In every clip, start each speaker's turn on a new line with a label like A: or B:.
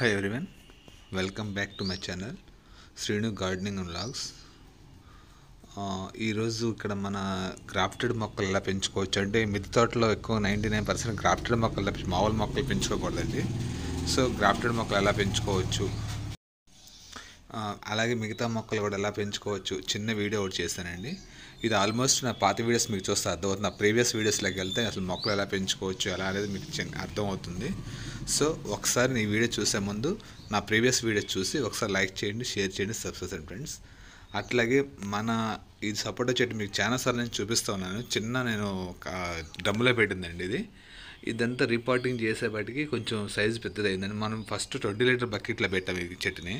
A: hi everyone welcome back to my channel Srinu gardening and vlogs ఈరోజు ఇక్కడ మన grafted మొక్కలు ఎలా పెంచుకోవచ్చు అంటే మిద్దె తోటలో ఎక్కువ నైంటీ నైన్ పర్సెంట్ గ్రాఫ్టెడ్ మొక్కలు తప్పించి మామూలు మొక్కలు పెంచుకోకూడదండి సో గ్రాఫ్టెడ్ మొక్కలు ఎలా పెంచుకోవచ్చు అలాగే మిగతా మొక్కలు కూడా ఎలా పెంచుకోవచ్చు చిన్న వీడియో ఒకటి చేశానండి ఇది ఆల్మోస్ట్ నా పాత వీడియోస్ మీకు చూస్తే అర్థమవుతుంది నా ప్రీవియస్ వీడియోస్లోకి వెళ్తే అసలు మొక్కలు ఎలా పెంచుకోవచ్చు ఎలా అనేది మీకు అర్థమవుతుంది సో ఒకసారి నీ వీడియో చూసే ముందు నా ప్రీవియస్ వీడియో చూసి ఒకసారి లైక్ చేయండి షేర్ చేయండి సబ్స్క్రైబ్ ఫ్రెండ్స్ అట్లాగే మన ఇది సపోర్ట్ చెట్టు మీకు సార్లు నేను చూపిస్తూ ఉన్నాను చిన్న నేను డమ్ములో పెట్టిందండి ఇది ఇదంతా రిపోర్టింగ్ చేసేపాటికి కొంచెం సైజు పెద్దదైందని మనం ఫస్ట్ ట్వంటీ లీటర్ బకెట్లో పెట్టాం ఈ చెట్టుని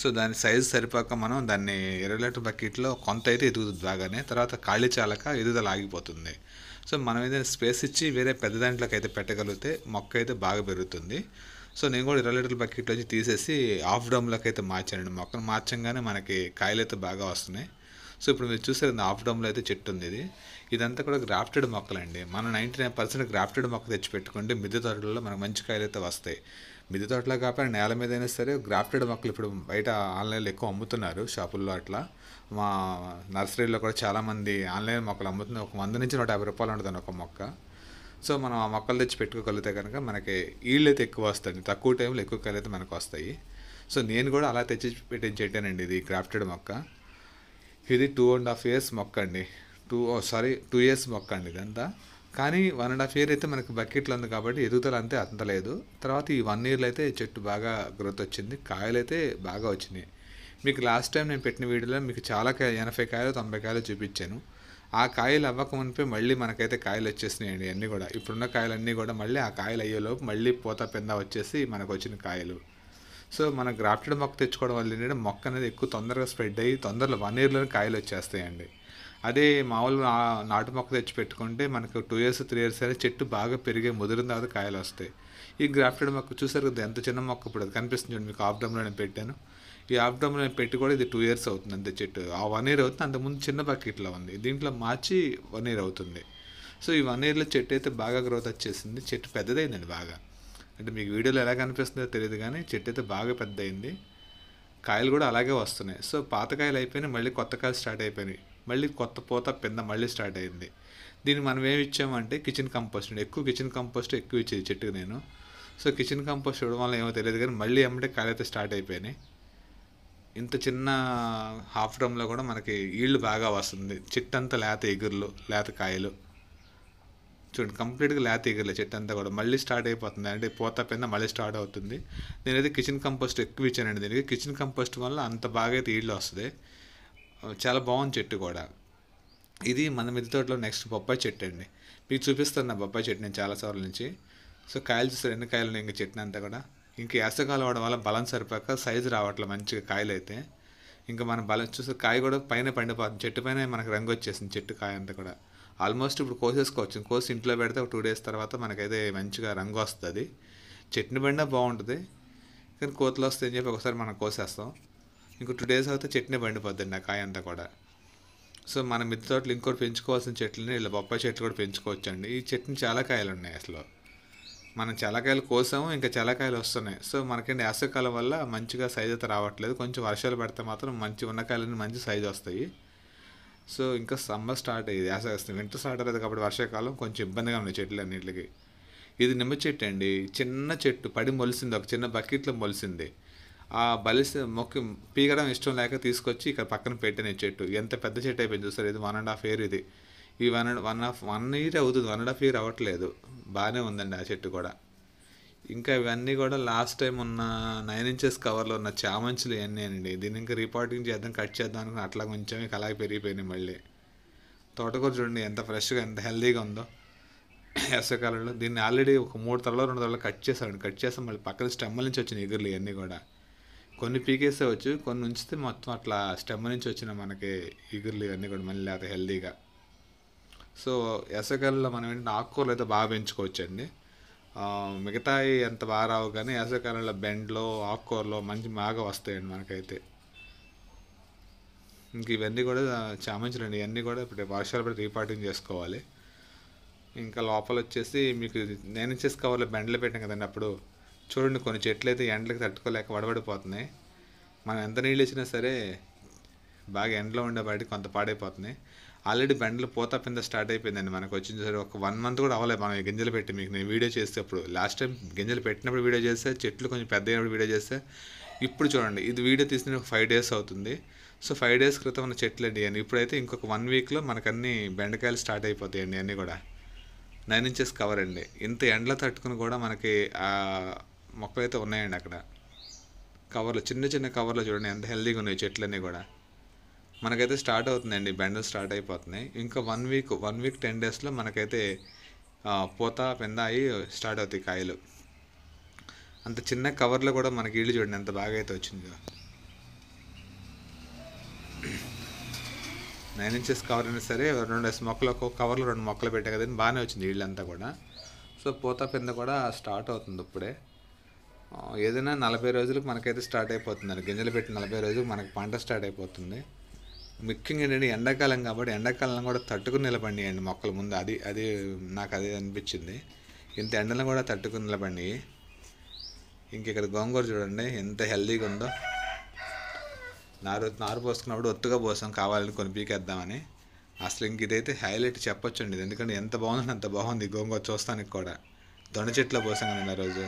A: సో దాని సైజు సరిపోక మనం దాన్ని ఇరవై లీటర్ బకెట్లో కొంత అయితే ఎదుగుతుంది బాగానే తర్వాత ఖాళీ చాలక ఎదుగుదల ఆగిపోతుంది సో మనం ఏదైనా స్పేస్ ఇచ్చి వేరే పెద్ద దాంట్లోకి అయితే పెట్టగలిగితే మొక్క అయితే బాగా పెరుగుతుంది సో నేను కూడా ఇరవై లీటర్ల నుంచి తీసేసి హాఫ్ డోమ్లోకి అయితే మార్చానండి మొక్కను మార్చంగానే మనకి కాయలు అయితే బాగా వస్తున్నాయి సో ఇప్పుడు మీరు చూసారు హాఫ్ డోమ్లో అయితే చెట్టు ఉంది ఇది ఇదంతా కూడా గ్రాఫ్టెడ్ మొక్కలండి మనం నైంటీ నైన్ పర్సెంట్ గ్రాఫ్టెడ్ మొక్క తెచ్చి పెట్టుకుంటే మిద్దె తోటలలో మనకు మంచి కాయలు అయితే వస్తాయి మిద్దె తోటలో కాపా నేల మీద అయినా సరే గ్రాఫ్టెడ్ మొక్కలు ఇప్పుడు బయట ఆన్లైన్లో ఎక్కువ అమ్ముతున్నారు షాపుల్లో అట్లా మా నర్సరీలో కూడా చాలామంది ఆన్లైన్ మొక్కలు అమ్ముతున్నారు ఒక వంద నుంచి నూట యాభై రూపాయలు ఉంటుంది ఒక మొక్క సో మనం ఆ మొక్కలు తెచ్చి పెట్టుకోగలిగితే కనుక మనకి ఈళ్ళు అయితే ఎక్కువ వస్తుంది తక్కువ టైంలో ఎక్కువ కలిగితే మనకు వస్తాయి సో నేను కూడా అలా తెచ్చి పెట్టించేటానండి ఇది గ్రాఫ్టెడ్ మొక్క ఇది టూ అండ్ హాఫ్ ఇయర్స్ మొక్క అండి టూ సారీ టూ ఇయర్స్ మొక్క అండి ఇదంతా కానీ వన్ అండ్ హాఫ్ ఇయర్ అయితే మనకి బకెట్లు ఉంది కాబట్టి ఎదుగుదల అంతే అంత లేదు తర్వాత ఈ వన్ ఇయర్లో అయితే చెట్టు బాగా గ్రోత్ వచ్చింది కాయలు అయితే బాగా వచ్చినాయి మీకు లాస్ట్ టైం నేను పెట్టిన వీడియోలో మీకు చాలా కాయ ఎనభై కాయలు తొంభై కాయలు చూపించాను ఆ కాయలు అవ్వకమునిపై మళ్ళీ మనకైతే కాయలు వచ్చేసినాయండి అన్నీ కూడా ఇప్పుడున్న కాయలన్నీ కూడా మళ్ళీ ఆ కాయలు అయ్యేలోపు మళ్ళీ పూత పెంద వచ్చేసి మనకు వచ్చిన కాయలు సో మన గ్రాఫ్టెడ్ మొక్క తెచ్చుకోవడం వల్ల ఏంటంటే మొక్క అనేది ఎక్కువ తొందరగా స్ప్రెడ్ అయ్యి తొందరలో వన్ ఇయర్లోనే కాయలు వచ్చేస్తాయండి అదే మామూలుగా నాటు మొక్క తెచ్చి పెట్టుకుంటే మనకు టూ ఇయర్స్ త్రీ ఇయర్స్ అయినా చెట్టు బాగా పెరిగే ముదిరిన తర్వాత కాయలు వస్తాయి ఈ గ్రాఫ్టెడ్ మొక్క చూసారు కదా ఎంత చిన్న మొక్క ఇప్పుడు అది కనిపిస్తుంది చూడండి మీకు ఆఫ్డమ్లో నేను పెట్టాను ఈ ఆఫ్డమ్లో నేను పెట్టి కూడా ఇది టూ ఇయర్స్ అవుతుంది అంతే చెట్టు ఆ వన్ ఇయర్ అవుతుంది అంతకుముందు చిన్న బకెట్లో ఉంది దీంట్లో మార్చి వన్ ఇయర్ అవుతుంది సో ఈ వన్ ఇయర్లో చెట్టు అయితే బాగా గ్రోత్ వచ్చేసింది చెట్టు పెద్దదైందండి బాగా అంటే మీకు వీడియోలో ఎలా కనిపిస్తుందో తెలియదు కానీ చెట్టు అయితే బాగా పెద్ద అయింది కాయలు కూడా అలాగే వస్తున్నాయి సో పాత కాయలు అయిపోయినాయి మళ్ళీ కొత్త కాయలు స్టార్ట్ అయిపోయినాయి మళ్ళీ కొత్త పూత పింద మళ్ళీ స్టార్ట్ అయింది దీన్ని మనం ఏమి ఇచ్చామంటే కిచెన్ కంపోస్ట్ ఎక్కువ కిచెన్ కంపోస్ట్ ఎక్కువ ఇచ్చేది చెట్టుకు నేను సో కిచెన్ కంపోస్ట్ ఇవ్వడం వల్ల ఏమో తెలియదు కానీ మళ్ళీ ఏమంటే కాయలైతే స్టార్ట్ అయిపోయినాయి ఇంత చిన్న హాఫ్ డ్రమ్లో కూడా మనకి ఈళ్ళు బాగా వస్తుంది చెట్టు అంతా లేత ఎగురులు లేత కాయలు చూడండి కంప్లీట్గా లేత ఎగురులు చెట్టు అంతా కూడా మళ్ళీ స్టార్ట్ అయిపోతుంది అంటే పూత కింద మళ్ళీ స్టార్ట్ అవుతుంది నేనైతే కిచెన్ కంపోస్ట్ ఎక్కువ ఇచ్చానండి దీనికి కిచెన్ కంపోస్ట్ వల్ల అంత బాగా అయితే ఈళ్ళు వస్తుంది చాలా బాగుంది చెట్టు కూడా ఇది మన మిద్దె తోటలో నెక్స్ట్ బొప్పాయి చెట్టు అండి మీకు చూపిస్తాను నా బొప్పాయి చెట్టు నేను సార్లు నుంచి సో కాయలు చూస్తారు ఎన్ని కాయలు ఇంకా చెట్టు అంతా కూడా ఇంకా వేసకాలం అవడం వల్ల బలం సరిపోక సైజు రావట్లే మంచిగా కాయలు అయితే ఇంకా మనం బలం చూస్తే కాయ కూడా పైన పండిపోతుంది చెట్టు పైన మనకు రంగు వచ్చేసింది చెట్టు కాయ అంతా కూడా ఆల్మోస్ట్ ఇప్పుడు కోసేసుకోవచ్చు కోసి ఇంట్లో పెడితే ఒక టూ డేస్ తర్వాత మనకైతే మంచిగా రంగు వస్తుంది చెట్ని పడినా బాగుంటుంది కానీ కోతలు వస్తాయని చెప్పి ఒకసారి మనం కోసేస్తాం ఇంకో టూ డేస్ అయితే చెట్నే పండిపోద్దండి ఆ కాయ అంతా కూడా సో మన మిత్ర తోటలు ఇంకోటి పెంచుకోవాల్సిన చెట్లని ఇలా బొప్పాయి చెట్లు కూడా పెంచుకోవచ్చు అండి ఈ చెట్టుని చాలా కాయలు ఉన్నాయి అసలు మనం చలకాయలు కోసాము ఇంకా చలకాయలు వస్తున్నాయి సో మనకండి వేసవికాలం వల్ల మంచిగా సైజ్ అయితే రావట్లేదు కొంచెం వర్షాలు పడితే మాత్రం మంచి ఉన్నకాయలన్నీ మంచి సైజ్ వస్తాయి సో ఇంకా సమ్మర్ స్టార్ట్ అయ్యేది వస్తుంది వింటర్ స్టార్ట్ అవ్వలేదు కాబట్టి వర్షాకాలం కొంచెం ఇబ్బందిగా ఉన్నాయి చెట్లు అన్నింటికి ఇది నిమ్మ చెట్టు అండి చిన్న చెట్టు పడి మొలిసింది ఒక చిన్న బకెట్లో మొలిసింది ఆ బలిసి మొక్కి పీకడం ఇష్టం లేక తీసుకొచ్చి ఇక్కడ పక్కన పెట్టిన చెట్టు ఎంత పెద్ద చెట్టు అయిపోయింది చూస్తారు ఇది వన్ అండ్ హాఫ్ ఇయర్ ఇది ఈ one and one half one year అవుతుంది వన్ అండ్ హాఫ్ ఇయర్ అవ్వట్లేదు బాగానే ఉందండి ఆ చెట్టు కూడా ఇంకా ఇవన్నీ కూడా లాస్ట్ టైం ఉన్న నైన్ ఇంచెస్ కవర్లో ఉన్న చామంచులు ఇవన్నీ అండి దీన్ని ఇంకా రిపోర్టింగ్ చేద్దాం కట్ చేద్దాం అనుకుని అట్లా కొంచెం ఇక అలాగే పెరిగిపోయినాయి మళ్ళీ తోటకూర చూడండి ఎంత ఫ్రెష్గా ఎంత హెల్దీగా ఉందో వేసవికాలంలో దీన్ని ఆల్రెడీ ఒక మూడు తరలో రెండు తరలో కట్ చేసామండి కట్ చేస్తాం మళ్ళీ పక్కన స్టెమ్మల నుంచి వచ్చిన ఎగురులు ఇవన్నీ కూడా కొన్ని పీకేసేవచ్చు కొన్ని ఉంచితే మొత్తం అట్లా స్టెమ్ నుంచి వచ్చిన మనకి ఇగుర్లు ఇవన్నీ కూడా మళ్ళీ లేకపోతే హెల్దీగా సో ఎసకల్లో మనం ఏంటంటే ఆకుకూరలు అయితే బాగా పెంచుకోవచ్చండి మిగతా ఎంత బాగా రావు కానీ ఎసకాలంలో బెండ్లో ఆకుకూరలో మంచి బాగా వస్తాయండి మనకైతే ఇంక ఇవన్నీ కూడా చామంచులండి ఇవన్నీ కూడా ఇప్పుడు వర్షాలు పడి రీపార్టింగ్ చేసుకోవాలి ఇంకా లోపల వచ్చేసి మీకు నేను ఇచ్చేసుకోవాలి కవర్లో బెండ్లు పెట్టాను కదండి అప్పుడు చూడండి కొన్ని చెట్లు అయితే ఎండలకు తట్టుకోలేక వడబడిపోతున్నాయి మనం ఎంత నీళ్ళు ఇచ్చినా సరే బాగా ఎండలో ఉండే ఉండేపాటికి కొంత పాడైపోతున్నాయి ఆల్రెడీ బెండలు పూత పింద స్టార్ట్ అయిపోయిందండి మనకు వచ్చిన సరే ఒక వన్ మంత్ కూడా అవ్వలేదు మనం గింజలు పెట్టి మీకు నేను వీడియో చేసేటప్పుడు లాస్ట్ టైం గింజలు పెట్టినప్పుడు వీడియో చేస్తే చెట్లు కొంచెం పెద్ద వీడియో చేస్తే ఇప్పుడు చూడండి ఇది వీడియో తీసిన ఒక ఫైవ్ డేస్ అవుతుంది సో ఫైవ్ డేస్ క్రితం ఉన్న చెట్లు అండి అని ఇప్పుడైతే ఇంకొక వన్ వీక్లో మనకన్నీ బెండకాయలు స్టార్ట్ అయిపోతాయండి అన్నీ కూడా నైన్ ఇంచెస్ కవర్ అండి ఇంత ఎండలో తట్టుకుని కూడా మనకి మొక్కలు అయితే ఉన్నాయండి అక్కడ కవర్లు చిన్న చిన్న కవర్లు చూడండి ఎంత హెల్దీగా ఉన్నాయి చెట్లన్నీ కూడా మనకైతే స్టార్ట్ అవుతుందండి బెండలు స్టార్ట్ అయిపోతున్నాయి ఇంకా one week one week ten డేస్లో మనకైతే పూత పెంద అయ్యి స్టార్ట్ అవుతాయి కాయలు అంత చిన్న కవర్లో కూడా మనకి ఇళ్ళు చూడండి ఎంత బాగా అయితే వచ్చింది నైన్ ఇంచెస్ కవర్ అయినా సరే రెండు మొక్కలు ఒక్కొక్క కవర్లో రెండు మొక్కలు పెట్టే కదా బాగానే వచ్చింది ఇళ్ళంతా కూడా సో పూత పెంద కూడా స్టార్ట్ అవుతుంది ఇప్పుడే ఏదైనా నలభై రోజులకు మనకైతే స్టార్ట్ అయిపోతుందండి గింజలు పెట్టి నలభై రోజులకు మనకి పంట స్టార్ట్ అయిపోతుంది ముఖ్యంగా ఏంటంటే ఎండాకాలం కాబట్టి ఎండాకాలం కూడా తట్టుకుని అండి మొక్కల ముందు అది అది నాకు అదే అనిపించింది ఇంత ఎండలు కూడా తట్టుకుని నిలబండి ఇంక ఇక్కడ గోంగూర చూడండి ఎంత హెల్దీగా ఉందో నారు నారు పోసుకున్నప్పుడు ఒత్తుగా పోసాం కావాలని కొన్ని పీకేద్దామని అసలు ఇంక ఇదైతే హైలైట్ చెప్పొచ్చండి ఎందుకంటే ఎంత బాగుందో అంత బాగుంది గోంగూర చూస్తానికి కూడా దొండ చెట్లో పోసాం కదా రోజు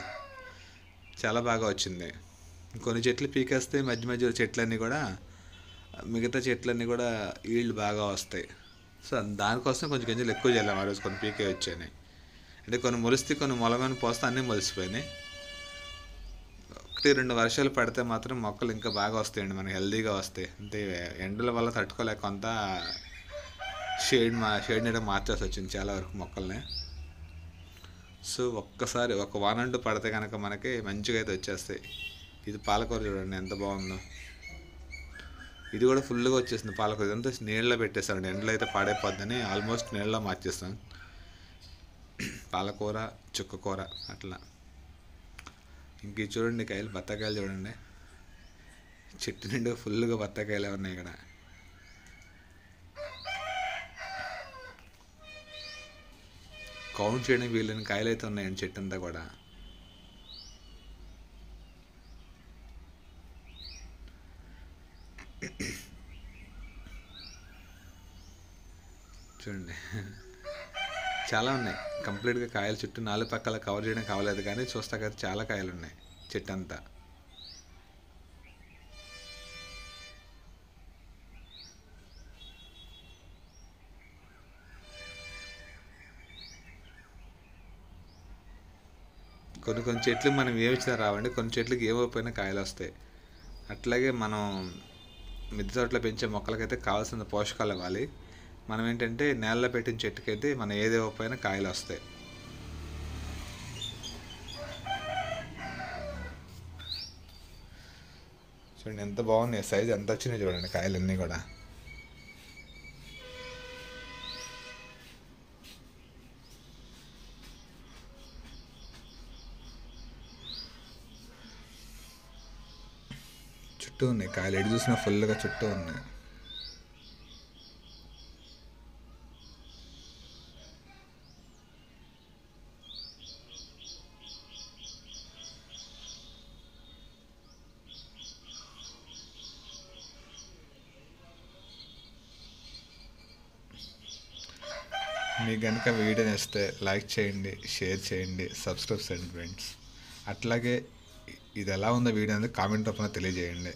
A: చాలా బాగా వచ్చింది కొన్ని చెట్లు పీకేస్తే మధ్య మధ్య చెట్లన్నీ కూడా మిగతా చెట్లన్నీ కూడా ఈల్డ్ బాగా వస్తాయి సో దానికోసం కొంచెం గింజలు ఎక్కువ చేయలేము ఆ రోజు కొన్ని పీకే వచ్చాయి అంటే కొన్ని మొలిస్తే కొన్ని మొలమని పోస్తే అన్నీ మొలిసిపోయినాయి ఒకటి రెండు వర్షాలు పడితే మాత్రం మొక్కలు ఇంకా బాగా వస్తాయండి మనకి హెల్దీగా వస్తాయి అంటే ఎండల వల్ల తట్టుకోలేక కొంత షేడ్ మా షేడ్ నీడ మార్చాల్సి వచ్చింది చాలా వరకు మొక్కల్ని సో ఒక్కసారి ఒక వానంటూ పడితే కనుక మనకి మంచిగా అయితే వచ్చేస్తాయి ఇది పాలకూర చూడండి ఎంత బాగుందో ఇది కూడా ఫుల్గా వచ్చేసింది పాలకూర ఇదంతా నీళ్ళలో పెట్టేస్తామండి ఎండలో అయితే పాడైపోద్దని ఆల్మోస్ట్ నీళ్ళలో మార్చేస్తాం పాలకూర చుక్కకూర అట్లా ఇంక చూడండి కాయలు బత్తాకాయలు చూడండి చెట్టు నిండుగా ఫుల్గా బత్తాకాయలు ఉన్నాయి ఇక్కడ కౌంట్ చేయడం వీళ్ళని కాయలు అయితే ఉన్నాయండి చెట్టు అంతా కూడా చూడండి చాలా ఉన్నాయి కంప్లీట్గా కాయలు చుట్టూ నాలుగు పక్కల కవర్ చేయడం కావలేదు కానీ చూస్తా కదా చాలా కాయలు ఉన్నాయి చెట్టు అంతా కొన్ని కొన్ని చెట్లు మనం ఏమిచ్చినా రావండి కొన్ని చెట్లకి ఏమైపోయినా కాయలు వస్తాయి అట్లాగే మనం మిద్దె తోటలో పెంచే మొక్కలకైతే కావాల్సిన పోషకాలు ఇవ్వాలి మనం ఏంటంటే నేలలో పెట్టిన చెట్టుకైతే మనం పోయినా కాయలు వస్తాయి చూడండి ఎంత బాగున్నాయి సైజ్ ఎంత వచ్చినాయి చూడండి కాయలన్నీ కూడా చుట్టూ ఉన్నాయి కాయలు ఎడి చూసినా ఫుల్గా చుట్టూ ఉన్నాయి మీకు కనుక వీడియో నచ్చితే లైక్ చేయండి షేర్ చేయండి సబ్స్క్రైబ్ చేయండి ఫ్రెండ్స్ అట్లాగే ఇది ఎలా ఉందో వీడియో అనేది కామెంట్ రూపంలో తెలియజేయండి